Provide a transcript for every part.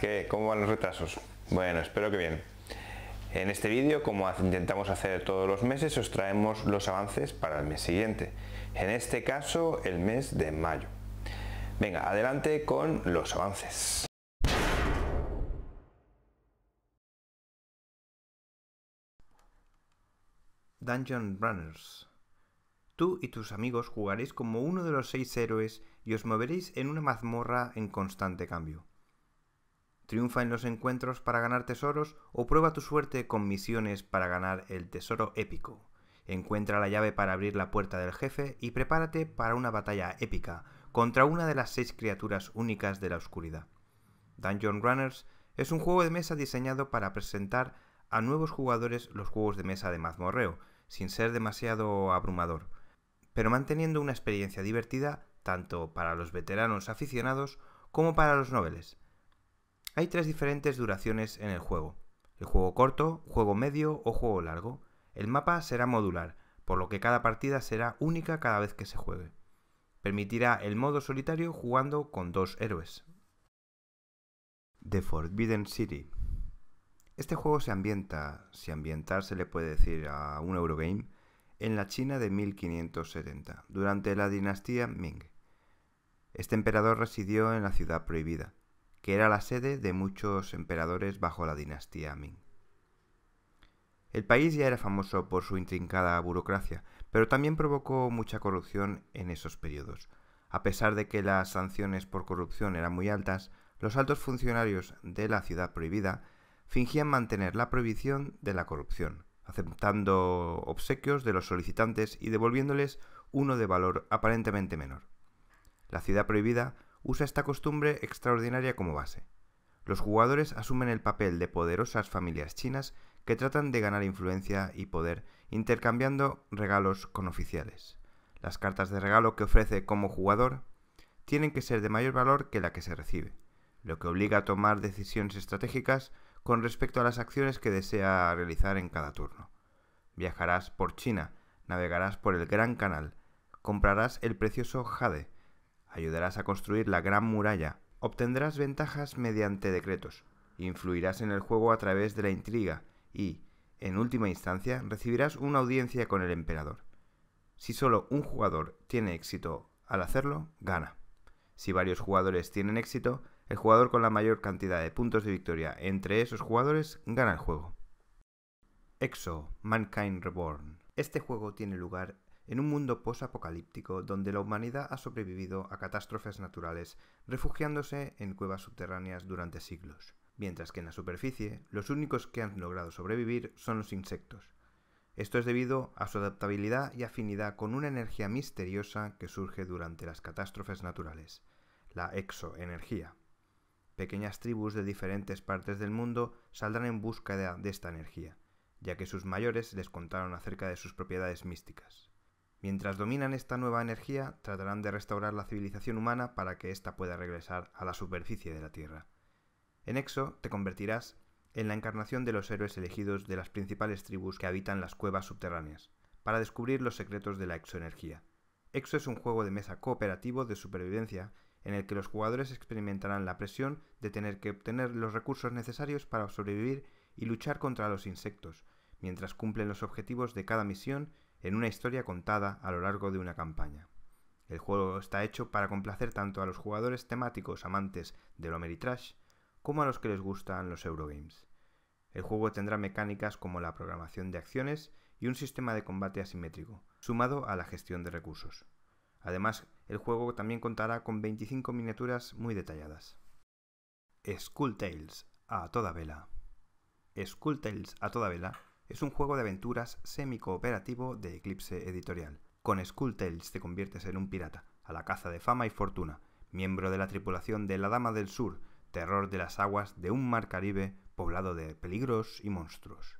¿qué? ¿cómo van los retrasos? Bueno, espero que bien. En este vídeo, como intentamos hacer todos los meses, os traemos los avances para el mes siguiente. En este caso, el mes de mayo. Venga, adelante con los avances. Dungeon Runners. Tú y tus amigos jugaréis como uno de los seis héroes y os moveréis en una mazmorra en constante cambio. Triunfa en los encuentros para ganar tesoros o prueba tu suerte con misiones para ganar el tesoro épico. Encuentra la llave para abrir la puerta del jefe y prepárate para una batalla épica contra una de las seis criaturas únicas de la oscuridad. Dungeon Runners es un juego de mesa diseñado para presentar a nuevos jugadores los juegos de mesa de mazmorreo, sin ser demasiado abrumador, pero manteniendo una experiencia divertida tanto para los veteranos aficionados como para los noveles. Hay tres diferentes duraciones en el juego. El juego corto, juego medio o juego largo. El mapa será modular, por lo que cada partida será única cada vez que se juegue. Permitirá el modo solitario jugando con dos héroes. The Forbidden City. Este juego se ambienta, si ambientar se le puede decir a un Eurogame, en la China de 1570, durante la dinastía Ming. Este emperador residió en la ciudad prohibida, que era la sede de muchos emperadores bajo la dinastía Ming. El país ya era famoso por su intrincada burocracia, pero también provocó mucha corrupción en esos periodos. A pesar de que las sanciones por corrupción eran muy altas, los altos funcionarios de la ciudad prohibida fingían mantener la prohibición de la corrupción, aceptando obsequios de los solicitantes y devolviéndoles uno de valor aparentemente menor. La ciudad prohibida usa esta costumbre extraordinaria como base. Los jugadores asumen el papel de poderosas familias chinas que tratan de ganar influencia y poder intercambiando regalos con oficiales. Las cartas de regalo que ofrece como jugador tienen que ser de mayor valor que la que se recibe, lo que obliga a tomar decisiones estratégicas con respecto a las acciones que desea realizar en cada turno. Viajarás por China, navegarás por el Gran Canal, comprarás el precioso jade, ayudarás a construir la gran muralla, obtendrás ventajas mediante decretos, influirás en el juego a través de la intriga y, en última instancia, recibirás una audiencia con el emperador. Si solo un jugador tiene éxito al hacerlo, gana. Si varios jugadores tienen éxito, el jugador con la mayor cantidad de puntos de victoria entre esos jugadores gana el juego. EXO Mankind Reborn. Este juego tiene lugar en un mundo posapocalíptico donde la humanidad ha sobrevivido a catástrofes naturales, refugiándose en cuevas subterráneas durante siglos, mientras que en la superficie los únicos que han logrado sobrevivir son los insectos. Esto es debido a su adaptabilidad y afinidad con una energía misteriosa que surge durante las catástrofes naturales, la exoenergía. Pequeñas tribus de diferentes partes del mundo saldrán en búsqueda de esta energía, ya que sus mayores les contaron acerca de sus propiedades místicas. Mientras dominan esta nueva energía, tratarán de restaurar la civilización humana para que ésta pueda regresar a la superficie de la Tierra. En Exo te convertirás en la encarnación de los héroes elegidos de las principales tribus que habitan las cuevas subterráneas, para descubrir los secretos de la exoenergía. Exo es un juego de mesa cooperativo de supervivencia en el que los jugadores experimentarán la presión de tener que obtener los recursos necesarios para sobrevivir y luchar contra los insectos, mientras cumplen los objetivos de cada misión en una historia contada a lo largo de una campaña. El juego está hecho para complacer tanto a los jugadores temáticos amantes del Trash como a los que les gustan los Eurogames. El juego tendrá mecánicas como la programación de acciones y un sistema de combate asimétrico, sumado a la gestión de recursos. Además, el juego también contará con 25 miniaturas muy detalladas. Skull a toda vela. Tales a toda vela es un juego de aventuras semi-cooperativo de Eclipse Editorial. Con Tales te conviertes en un pirata, a la caza de fama y fortuna, miembro de la tripulación de La Dama del Sur, terror de las aguas de un mar Caribe poblado de peligros y monstruos.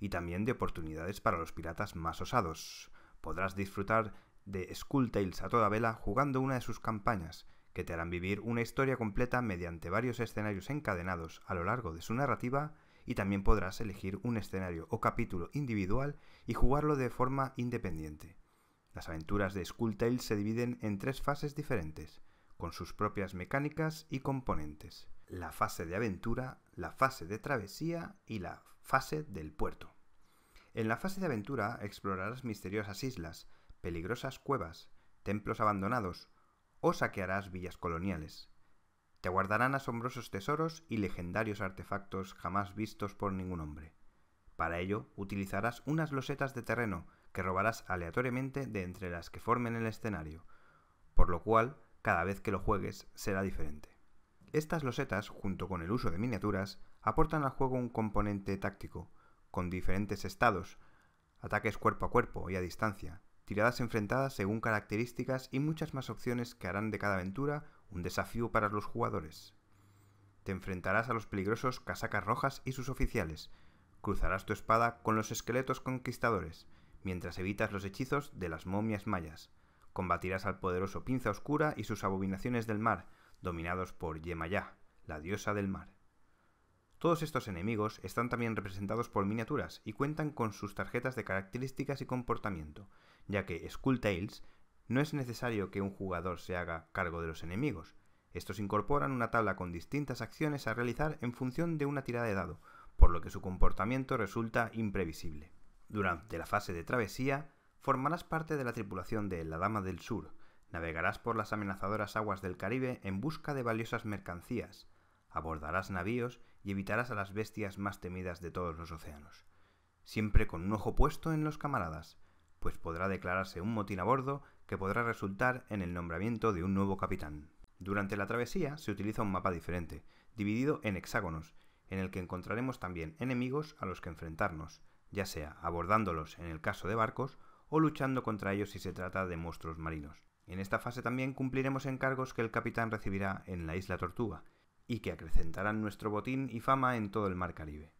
Y también de oportunidades para los piratas más osados. Podrás disfrutar de Tales a toda vela jugando una de sus campañas, que te harán vivir una historia completa mediante varios escenarios encadenados a lo largo de su narrativa y también podrás elegir un escenario o capítulo individual y jugarlo de forma independiente. Las aventuras de Skulltale se dividen en tres fases diferentes, con sus propias mecánicas y componentes. La fase de aventura, la fase de travesía y la fase del puerto. En la fase de aventura explorarás misteriosas islas, peligrosas cuevas, templos abandonados o saquearás villas coloniales. Te guardarán asombrosos tesoros y legendarios artefactos jamás vistos por ningún hombre. Para ello, utilizarás unas losetas de terreno que robarás aleatoriamente de entre las que formen el escenario, por lo cual, cada vez que lo juegues será diferente. Estas losetas, junto con el uso de miniaturas, aportan al juego un componente táctico, con diferentes estados, ataques cuerpo a cuerpo y a distancia, tiradas enfrentadas según características y muchas más opciones que harán de cada aventura un desafío para los jugadores. Te enfrentarás a los peligrosos casacas rojas y sus oficiales. Cruzarás tu espada con los esqueletos conquistadores, mientras evitas los hechizos de las momias mayas. Combatirás al poderoso Pinza Oscura y sus abominaciones del mar, dominados por Yemayá, la diosa del mar. Todos estos enemigos están también representados por miniaturas y cuentan con sus tarjetas de características y comportamiento, ya que Tales no es necesario que un jugador se haga cargo de los enemigos. Estos incorporan una tabla con distintas acciones a realizar en función de una tirada de dado, por lo que su comportamiento resulta imprevisible. Durante la fase de travesía, formarás parte de la tripulación de la Dama del Sur, navegarás por las amenazadoras aguas del Caribe en busca de valiosas mercancías, abordarás navíos y evitarás a las bestias más temidas de todos los océanos. Siempre con un ojo puesto en los camaradas, pues podrá declararse un motín a bordo que podrá resultar en el nombramiento de un nuevo capitán. Durante la travesía se utiliza un mapa diferente, dividido en hexágonos, en el que encontraremos también enemigos a los que enfrentarnos, ya sea abordándolos en el caso de barcos o luchando contra ellos si se trata de monstruos marinos. En esta fase también cumpliremos encargos que el capitán recibirá en la isla Tortuga, y que acrecentarán nuestro botín y fama en todo el mar Caribe.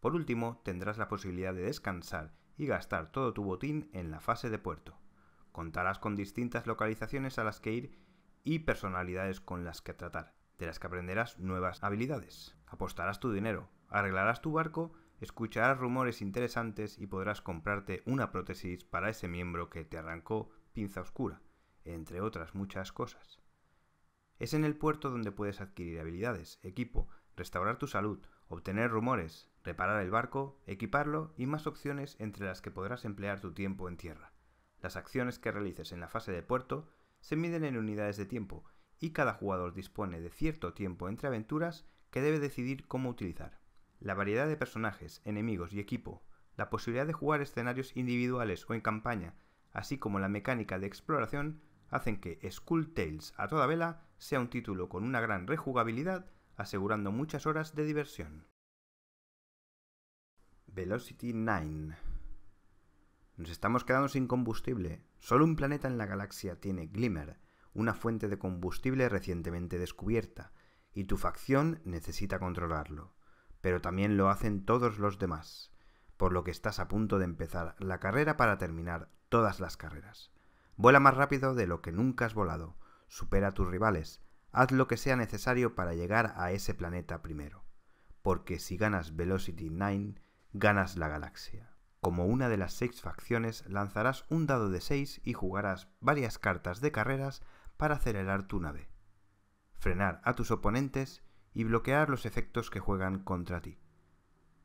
Por último, tendrás la posibilidad de descansar y gastar todo tu botín en la fase de puerto. Contarás con distintas localizaciones a las que ir y personalidades con las que tratar, de las que aprenderás nuevas habilidades. Apostarás tu dinero, arreglarás tu barco, escucharás rumores interesantes y podrás comprarte una prótesis para ese miembro que te arrancó pinza oscura, entre otras muchas cosas. Es en el puerto donde puedes adquirir habilidades, equipo, restaurar tu salud, obtener rumores, reparar el barco, equiparlo y más opciones entre las que podrás emplear tu tiempo en tierra. Las acciones que realices en la fase de puerto se miden en unidades de tiempo y cada jugador dispone de cierto tiempo entre aventuras que debe decidir cómo utilizar. La variedad de personajes, enemigos y equipo, la posibilidad de jugar escenarios individuales o en campaña, así como la mecánica de exploración, hacen que Skull Tales a toda vela sea un título con una gran rejugabilidad, asegurando muchas horas de diversión. Velocity 9 nos estamos quedando sin combustible. Solo un planeta en la galaxia tiene Glimmer, una fuente de combustible recientemente descubierta, y tu facción necesita controlarlo. Pero también lo hacen todos los demás, por lo que estás a punto de empezar la carrera para terminar todas las carreras. Vuela más rápido de lo que nunca has volado, supera a tus rivales, haz lo que sea necesario para llegar a ese planeta primero, porque si ganas Velocity 9, ganas la galaxia. Como una de las seis facciones, lanzarás un dado de 6 y jugarás varias cartas de carreras para acelerar tu nave, frenar a tus oponentes y bloquear los efectos que juegan contra ti.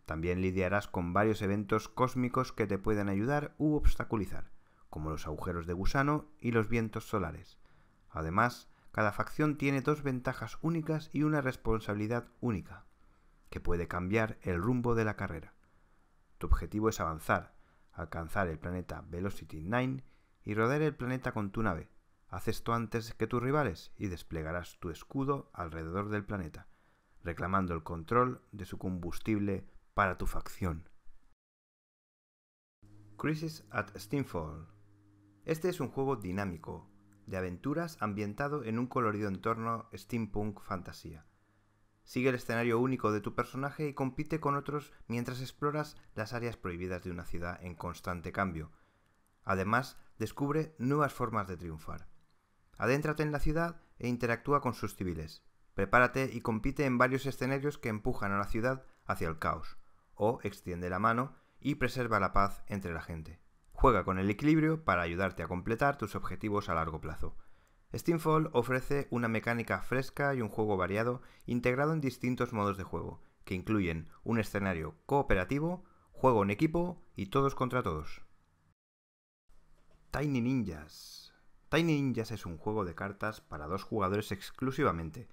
También lidiarás con varios eventos cósmicos que te pueden ayudar u obstaculizar, como los agujeros de gusano y los vientos solares. Además, cada facción tiene dos ventajas únicas y una responsabilidad única, que puede cambiar el rumbo de la carrera. Tu objetivo es avanzar, alcanzar el planeta Velocity 9 y rodear el planeta con tu nave. Haz esto antes que tus rivales y desplegarás tu escudo alrededor del planeta, reclamando el control de su combustible para tu facción. Crisis at Steamfall. Este es un juego dinámico, de aventuras ambientado en un colorido entorno steampunk fantasía. Sigue el escenario único de tu personaje y compite con otros mientras exploras las áreas prohibidas de una ciudad en constante cambio. Además, descubre nuevas formas de triunfar. Adéntrate en la ciudad e interactúa con sus civiles. Prepárate y compite en varios escenarios que empujan a la ciudad hacia el caos. O extiende la mano y preserva la paz entre la gente. Juega con el equilibrio para ayudarte a completar tus objetivos a largo plazo. Steamfall ofrece una mecánica fresca y un juego variado integrado en distintos modos de juego, que incluyen un escenario cooperativo, juego en equipo y todos contra todos. Tiny Ninjas. Tiny Ninjas es un juego de cartas para dos jugadores exclusivamente,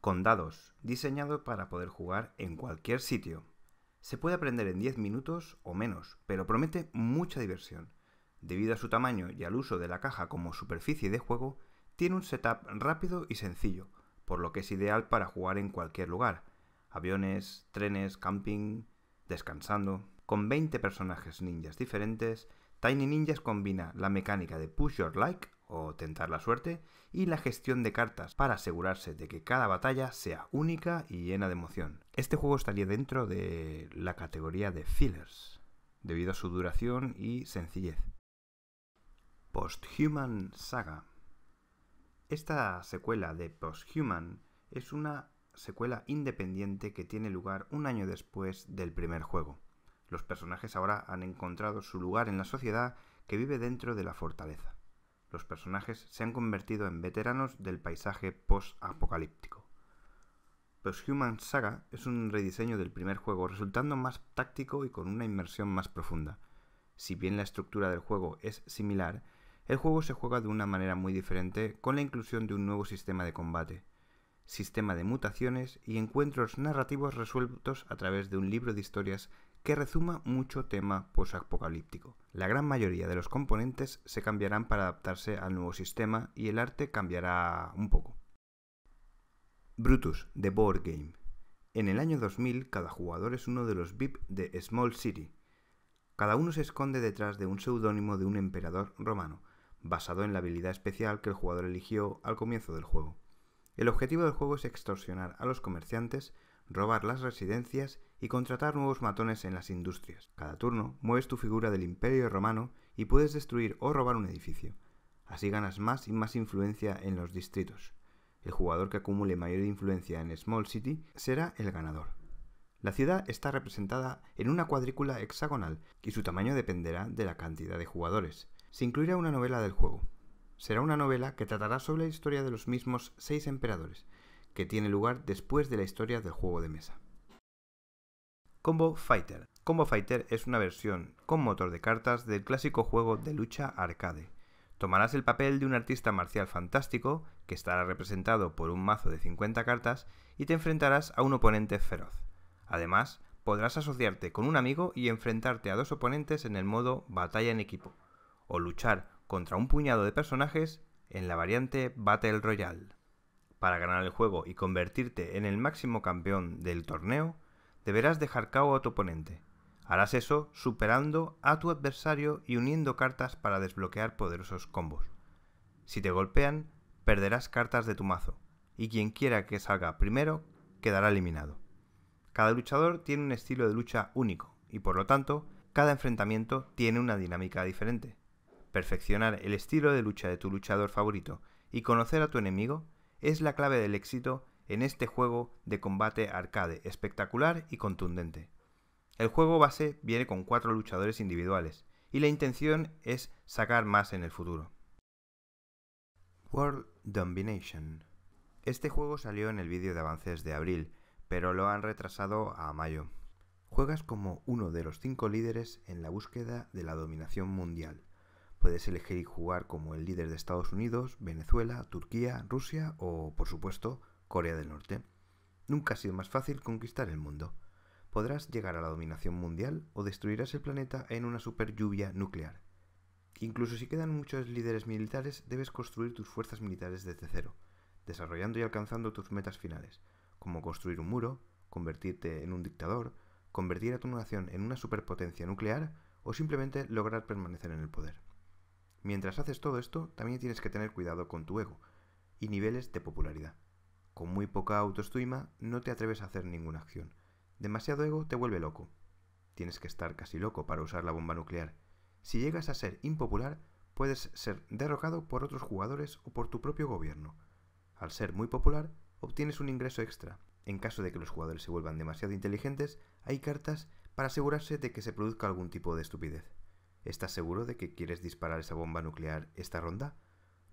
con dados, diseñado para poder jugar en cualquier sitio. Se puede aprender en 10 minutos o menos, pero promete mucha diversión. Debido a su tamaño y al uso de la caja como superficie de juego, tiene un setup rápido y sencillo, por lo que es ideal para jugar en cualquier lugar. Aviones, trenes, camping, descansando. Con 20 personajes ninjas diferentes, Tiny Ninjas combina la mecánica de push your like o tentar la suerte y la gestión de cartas para asegurarse de que cada batalla sea única y llena de emoción. Este juego estaría dentro de la categoría de fillers, debido a su duración y sencillez. Post-Human Saga esta secuela de Posthuman es una secuela independiente que tiene lugar un año después del primer juego. Los personajes ahora han encontrado su lugar en la sociedad que vive dentro de la fortaleza. Los personajes se han convertido en veteranos del paisaje post-apocalíptico. Posthuman Saga es un rediseño del primer juego, resultando más táctico y con una inmersión más profunda. Si bien la estructura del juego es similar, el juego se juega de una manera muy diferente con la inclusión de un nuevo sistema de combate, sistema de mutaciones y encuentros narrativos resueltos a través de un libro de historias que rezuma mucho tema posapocalíptico. La gran mayoría de los componentes se cambiarán para adaptarse al nuevo sistema y el arte cambiará un poco. Brutus, The Board Game. En el año 2000, cada jugador es uno de los VIP de Small City. Cada uno se esconde detrás de un seudónimo de un emperador romano, basado en la habilidad especial que el jugador eligió al comienzo del juego. El objetivo del juego es extorsionar a los comerciantes, robar las residencias y contratar nuevos matones en las industrias. Cada turno mueves tu figura del imperio romano y puedes destruir o robar un edificio. Así ganas más y más influencia en los distritos. El jugador que acumule mayor influencia en Small City será el ganador. La ciudad está representada en una cuadrícula hexagonal y su tamaño dependerá de la cantidad de jugadores se incluirá una novela del juego. Será una novela que tratará sobre la historia de los mismos seis emperadores, que tiene lugar después de la historia del juego de mesa. Combo Fighter. Combo Fighter es una versión con motor de cartas del clásico juego de lucha arcade. Tomarás el papel de un artista marcial fantástico, que estará representado por un mazo de 50 cartas, y te enfrentarás a un oponente feroz. Además, podrás asociarte con un amigo y enfrentarte a dos oponentes en el modo batalla en equipo o luchar contra un puñado de personajes en la variante Battle Royale. Para ganar el juego y convertirte en el máximo campeón del torneo, deberás dejar cabo a tu oponente. Harás eso superando a tu adversario y uniendo cartas para desbloquear poderosos combos. Si te golpean, perderás cartas de tu mazo, y quien quiera que salga primero quedará eliminado. Cada luchador tiene un estilo de lucha único, y por lo tanto, cada enfrentamiento tiene una dinámica diferente. Perfeccionar el estilo de lucha de tu luchador favorito y conocer a tu enemigo es la clave del éxito en este juego de combate arcade espectacular y contundente. El juego base viene con cuatro luchadores individuales y la intención es sacar más en el futuro. World Domination. Este juego salió en el vídeo de avances de abril, pero lo han retrasado a mayo. Juegas como uno de los cinco líderes en la búsqueda de la dominación mundial Puedes elegir y jugar como el líder de Estados Unidos, Venezuela, Turquía, Rusia o, por supuesto, Corea del Norte. Nunca ha sido más fácil conquistar el mundo. Podrás llegar a la dominación mundial o destruirás el planeta en una super lluvia nuclear. Incluso si quedan muchos líderes militares, debes construir tus fuerzas militares desde cero, desarrollando y alcanzando tus metas finales, como construir un muro, convertirte en un dictador, convertir a tu nación en una superpotencia nuclear o simplemente lograr permanecer en el poder. Mientras haces todo esto, también tienes que tener cuidado con tu ego y niveles de popularidad. Con muy poca autoestima no te atreves a hacer ninguna acción. Demasiado ego te vuelve loco. Tienes que estar casi loco para usar la bomba nuclear. Si llegas a ser impopular, puedes ser derrocado por otros jugadores o por tu propio gobierno. Al ser muy popular, obtienes un ingreso extra. En caso de que los jugadores se vuelvan demasiado inteligentes, hay cartas para asegurarse de que se produzca algún tipo de estupidez. ¿Estás seguro de que quieres disparar esa bomba nuclear esta ronda?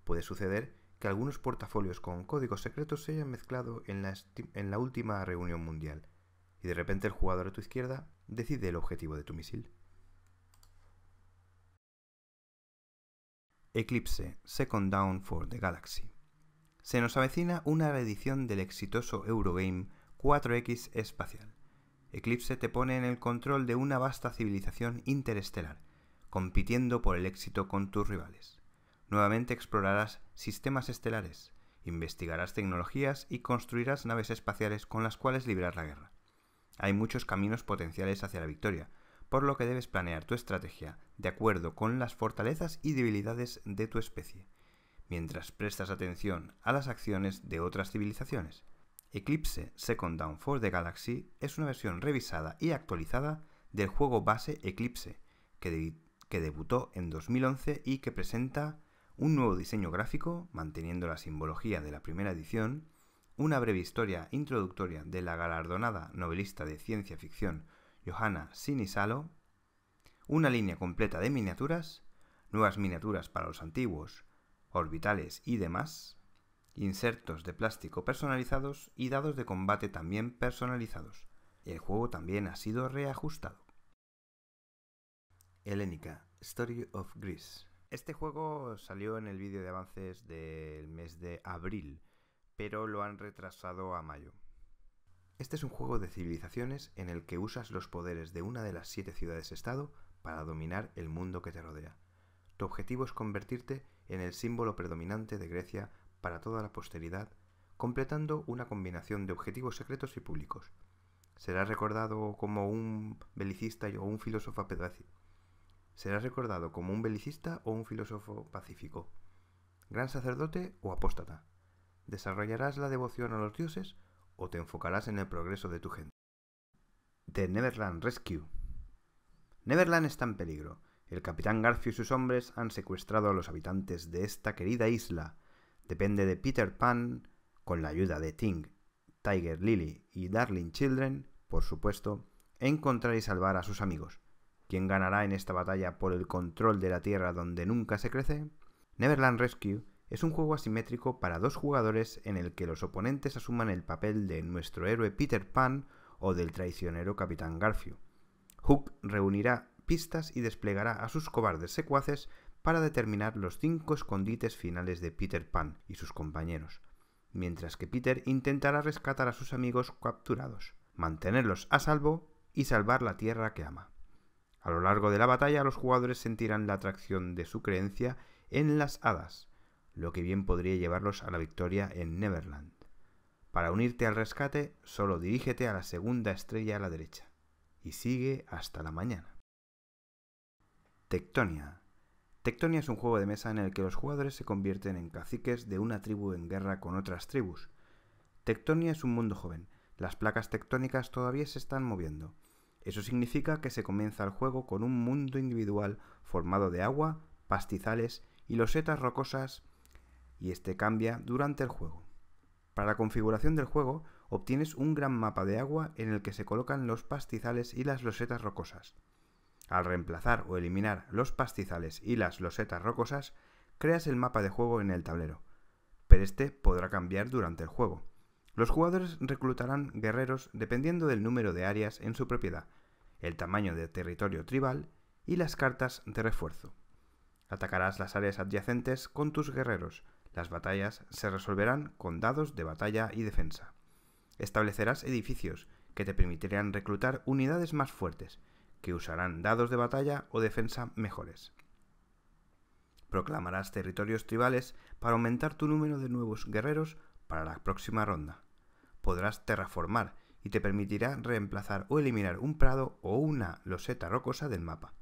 Puede suceder que algunos portafolios con códigos secretos se hayan mezclado en la, última reunión mundial, y de repente el jugador a tu izquierda decide el objetivo de tu misil. Eclipse Second Down for the Galaxy. Se nos avecina una reedición del exitoso Eurogame 4X espacial. Eclipse te pone en el control de una vasta civilización interestelar, compitiendo por el éxito con tus rivales. Nuevamente explorarás sistemas estelares, investigarás tecnologías y construirás naves espaciales con las cuales librar la guerra. Hay muchos caminos potenciales hacia la victoria, por lo que debes planear tu estrategia de acuerdo con las fortalezas y debilidades de tu especie, mientras prestas atención a las acciones de otras civilizaciones. Eclipse Second Down for the Galaxy es una versión revisada y actualizada del juego base Eclipse, que que debutó en 2011 y que presenta un nuevo diseño gráfico, manteniendo la simbología de la primera edición, una breve historia introductoria de la galardonada novelista de ciencia ficción Johanna Sinisalo, una línea completa de miniaturas, nuevas miniaturas para los antiguos, orbitales y demás, insertos de plástico personalizados y dados de combate también personalizados. El juego también ha sido reajustado. Helénica, Story of Greece. Este juego salió en el vídeo de avances del mes de abril, pero lo han retrasado a mayo. Este es un juego de civilizaciones en el que usas los poderes de una de las siete ciudades-estado para dominar el mundo que te rodea. Tu objetivo es convertirte en el símbolo predominante de Grecia para toda la posteridad, completando una combinación de objetivos secretos y públicos. Serás recordado como un belicista o un filósofo serás recordado como un belicista o un filósofo pacífico, gran sacerdote o apóstata. ¿Desarrollarás la devoción a los dioses o te enfocarás en el progreso de tu gente? The Neverland Rescue. Neverland está en peligro. El capitán Garfio y sus hombres han secuestrado a los habitantes de esta querida isla. Depende de Peter Pan, con la ayuda de Ting, Tiger Lily y Darling Children, por supuesto, encontrar y salvar a sus amigos. ¿Quién ganará en esta batalla por el control de la Tierra donde nunca se crece? Neverland Rescue es un juego asimétrico para dos jugadores en el que los oponentes asuman el papel de nuestro héroe Peter Pan o del traicionero Capitán Garfield. Hook reunirá pistas y desplegará a sus cobardes secuaces para determinar los cinco escondites finales de Peter Pan y sus compañeros, mientras que Peter intentará rescatar a sus amigos capturados, mantenerlos a salvo y salvar la tierra que ama. A lo largo de la batalla los jugadores sentirán la atracción de su creencia en las hadas, lo que bien podría llevarlos a la victoria en Neverland. Para unirte al rescate, solo dirígete a la segunda estrella a la derecha y sigue hasta la mañana. Tectonia. Tectonia es un juego de mesa en el que los jugadores se convierten en caciques de una tribu en guerra con otras tribus. Tectonia es un mundo joven, las placas tectónicas todavía se están moviendo, eso significa que se comienza el juego con un mundo individual formado de agua, pastizales y losetas rocosas y este cambia durante el juego. Para la configuración del juego obtienes un gran mapa de agua en el que se colocan los pastizales y las losetas rocosas. Al reemplazar o eliminar los pastizales y las losetas rocosas, creas el mapa de juego en el tablero, pero este podrá cambiar durante el juego. Los jugadores reclutarán guerreros dependiendo del número de áreas en su propiedad, el tamaño de territorio tribal y las cartas de refuerzo. Atacarás las áreas adyacentes con tus guerreros. Las batallas se resolverán con dados de batalla y defensa. Establecerás edificios que te permitirán reclutar unidades más fuertes, que usarán dados de batalla o defensa mejores. Proclamarás territorios tribales para aumentar tu número de nuevos guerreros para la próxima ronda. Podrás terraformar y te permitirá reemplazar o eliminar un prado o una loseta rocosa del mapa.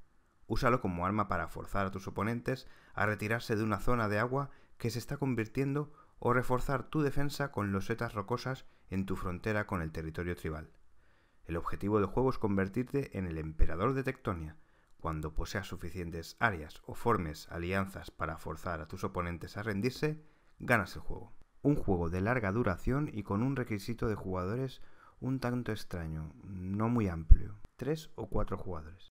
Úsalo como arma para forzar a tus oponentes a retirarse de una zona de agua que se está convirtiendo o reforzar tu defensa con losetas rocosas en tu frontera con el territorio tribal. El objetivo del juego es convertirte en el emperador de Tectonia. Cuando poseas suficientes áreas o formes alianzas para forzar a tus oponentes a rendirse, ganas el juego. Un juego de larga duración y con un requisito de jugadores un tanto extraño, no muy amplio, tres o cuatro jugadores.